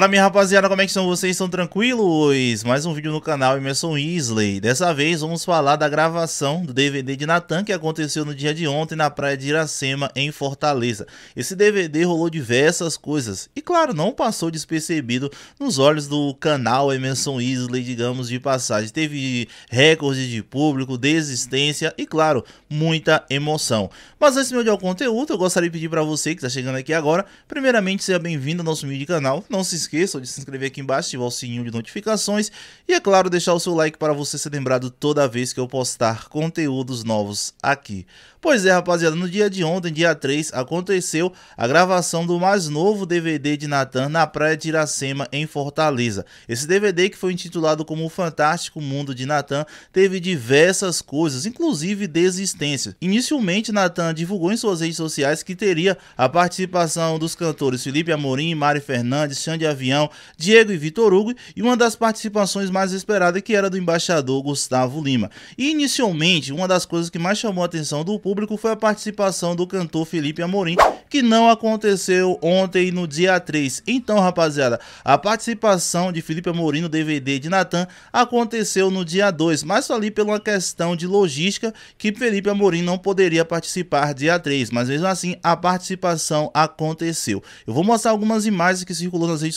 Fala minha rapaziada, como é que são vocês? Estão tranquilos? Mais um vídeo no canal Emerson Isley. Dessa vez vamos falar da gravação do DVD de Natan que aconteceu no dia de ontem na praia de Iracema, em Fortaleza. Esse DVD rolou diversas coisas e claro, não passou despercebido nos olhos do canal Emerson Isley, digamos de passagem. Teve recordes de público, desistência e claro, muita emoção. Mas antes de ao conteúdo, eu gostaria de pedir para você que está chegando aqui agora, primeiramente seja bem-vindo ao nosso vídeo de canal. Não se esqueçam de se inscrever aqui embaixo, ativar o sininho de notificações e, é claro, deixar o seu like para você ser lembrado toda vez que eu postar conteúdos novos aqui. Pois é, rapaziada, no dia de ontem, dia 3, aconteceu a gravação do mais novo DVD de Natan na Praia de Iracema, em Fortaleza. Esse DVD, que foi intitulado como O Fantástico Mundo de Natan, teve diversas coisas, inclusive desistência. Inicialmente, Natan divulgou em suas redes sociais que teria a participação dos cantores Felipe Amorim, Mari Fernandes, Xande Avi avião, Diego e Vitor Hugo e uma das participações mais esperadas que era do embaixador Gustavo Lima. E inicialmente, uma das coisas que mais chamou a atenção do público foi a participação do cantor Felipe Amorim, que não aconteceu ontem no dia 3. Então, rapaziada, a participação de Felipe Amorim no DVD de Natan aconteceu no dia 2, mas só ali pela questão de logística que Felipe Amorim não poderia participar dia 3, mas mesmo assim a participação aconteceu. Eu vou mostrar algumas imagens que circulou nas redes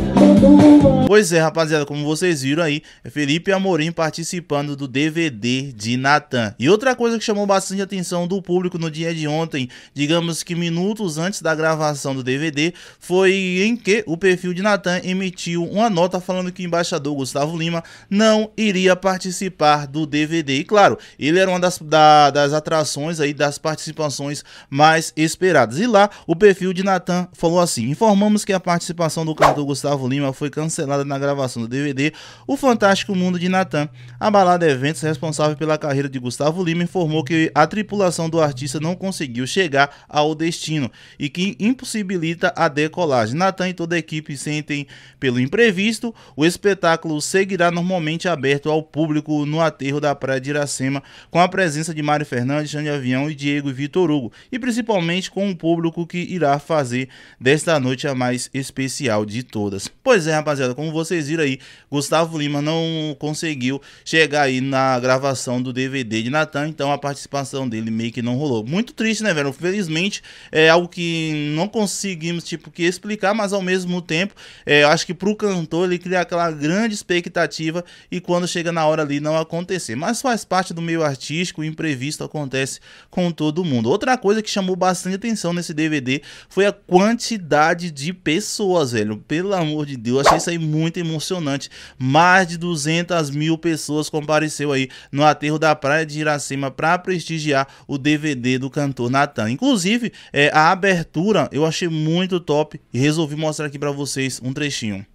Pois é, rapaziada, como vocês viram aí, é Felipe Amorim participando do DVD de Natan. E outra coisa que chamou bastante atenção do público no dia de ontem, digamos que minutos antes da gravação do DVD, foi em que o perfil de Natan emitiu uma nota falando que o embaixador Gustavo Lima não iria participar do DVD. E claro, ele era uma das, da, das atrações aí, das participações mais esperadas. E lá, o perfil de Natan falou assim, informamos que a participação do cantor Gustavo Lima foi cancelada na gravação do DVD O Fantástico Mundo de Natan. A Balada Eventos, responsável pela carreira de Gustavo Lima, informou que a tripulação do artista não conseguiu chegar ao destino e que impossibilita a decolagem. Natan e toda a equipe sentem pelo imprevisto. O espetáculo seguirá normalmente aberto ao público no aterro da Praia de Iracema, com a presença de Mário Fernandes, Jane Avião e Diego Vitor Hugo, e principalmente com o público que irá fazer desta noite a mais especial de todas. Pois é, Pois é, rapaziada, como vocês viram aí, Gustavo Lima não conseguiu chegar aí na gravação do DVD de Natan, então a participação dele meio que não rolou. Muito triste, né, velho? felizmente é algo que não conseguimos, tipo, que explicar, mas ao mesmo tempo, é, eu acho que pro cantor ele cria aquela grande expectativa e quando chega na hora ali não acontecer. Mas faz parte do meio artístico, o imprevisto acontece com todo mundo. Outra coisa que chamou bastante atenção nesse DVD foi a quantidade de pessoas, velho. Pelo amor de Deus eu achei isso aí muito emocionante. Mais de 200 mil pessoas compareceu aí no aterro da Praia de Iracema para prestigiar o DVD do cantor Natan. Inclusive, é, a abertura eu achei muito top e resolvi mostrar aqui para vocês um trechinho.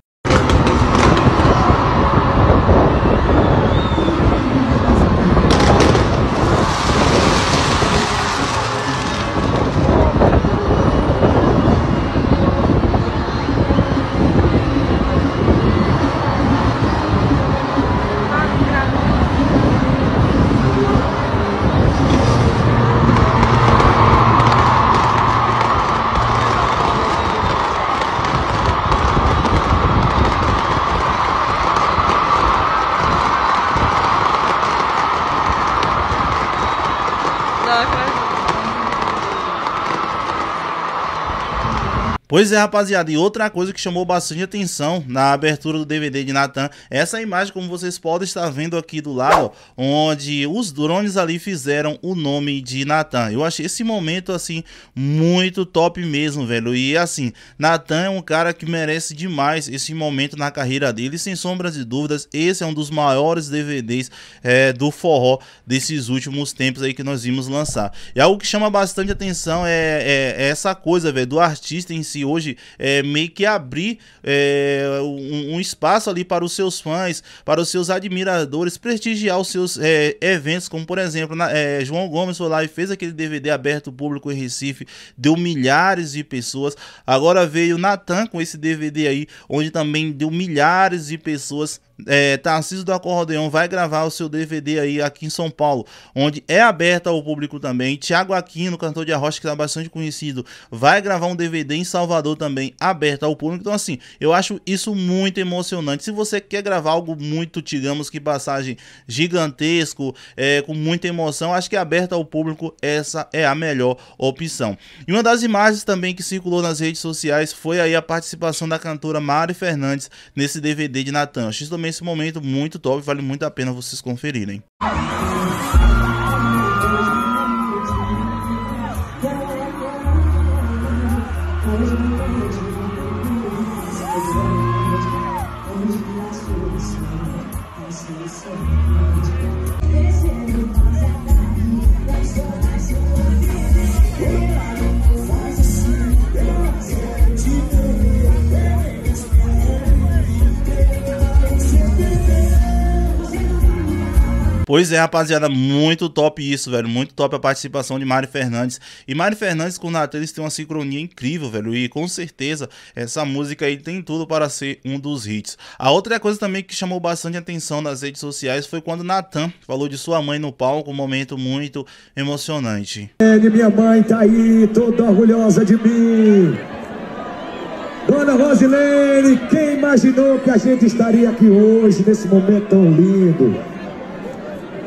Pois é, rapaziada, e outra coisa que chamou bastante atenção na abertura do DVD de Natan, essa imagem, como vocês podem estar vendo aqui do lado, onde os drones ali fizeram o nome de Natan. Eu achei esse momento, assim, muito top mesmo, velho. E, assim, Natan é um cara que merece demais esse momento na carreira dele, sem sombras de dúvidas. Esse é um dos maiores DVDs é, do forró desses últimos tempos aí que nós vimos lançar. E algo que chama bastante atenção é, é, é essa coisa, velho, do artista em si hoje é, meio que abrir é, um, um, espaço ali para os seus fãs, para os seus admiradores, prestigiar os seus é, eventos, como por exemplo, na, é, João Gomes foi lá e fez aquele DVD aberto público em Recife, deu milhares de pessoas. Agora veio Natan com esse DVD aí, onde também deu milhares de pessoas é, Tarcísio do Acordeão vai gravar o seu DVD aí aqui em São Paulo, onde é aberta ao público também. Tiago Aquino, cantor de arrocha que tá bastante conhecido, vai gravar um DVD em Salvador também, aberto ao público. Então, assim, eu acho isso muito emocionante. Se você quer gravar algo muito, digamos que passagem gigantesco, é, com muita emoção, acho que aberta ao público, essa é a melhor opção. E uma das imagens também que circulou nas redes sociais foi aí a participação da cantora Mari Fernandes nesse DVD de Natan. também também esse momento muito top, vale muito a pena vocês conferirem. Thank Pois é, rapaziada, muito top isso, velho. Muito top a participação de Mari Fernandes. E Mari Fernandes com eles tem uma sincronia incrível, velho. E com certeza essa música aí tem tudo para ser um dos hits. A outra coisa também que chamou bastante atenção nas redes sociais foi quando Natan falou de sua mãe no palco, um momento muito emocionante. minha mãe tá aí, toda orgulhosa de mim. Dona Rosilene, quem imaginou que a gente estaria aqui hoje, nesse momento tão lindo?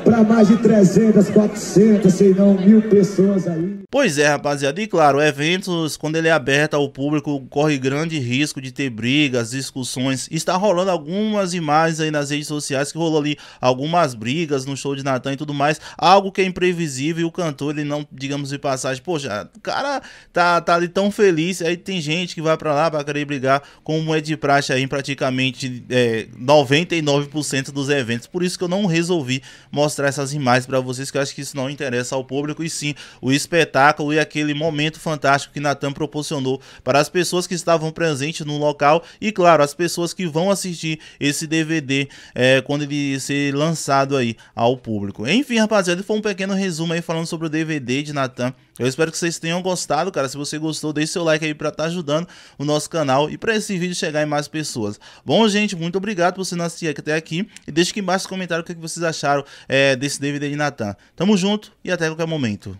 para mais de 300, 400, sei não, mil pessoas aí. Pois é, rapaziada, e claro, eventos, quando ele é aberto ao público, corre grande risco de ter brigas, discussões. Está rolando algumas imagens aí nas redes sociais que rolou ali algumas brigas no show de Natan e tudo mais, algo que é imprevisível e o cantor, ele não, digamos de passagem, poxa, o cara tá, tá ali tão feliz, aí tem gente que vai para lá para querer brigar, como é de praxe aí praticamente é, 99% dos eventos, por isso que eu não resolvi mostrar mostrar essas imagens para vocês, que eu acho que isso não interessa ao público, e sim o espetáculo e aquele momento fantástico que Natan proporcionou para as pessoas que estavam presentes no local e, claro, as pessoas que vão assistir esse DVD é, quando ele ser lançado aí ao público. Enfim, rapaziada, foi um pequeno resumo aí falando sobre o DVD de Natan eu espero que vocês tenham gostado, cara. Se você gostou, deixe seu like aí pra estar tá ajudando o nosso canal e pra esse vídeo chegar em mais pessoas. Bom, gente, muito obrigado por você não assistir até aqui. E deixe aqui embaixo nos comentários o é que vocês acharam é, desse DVD de Natan. Tamo junto e até qualquer momento.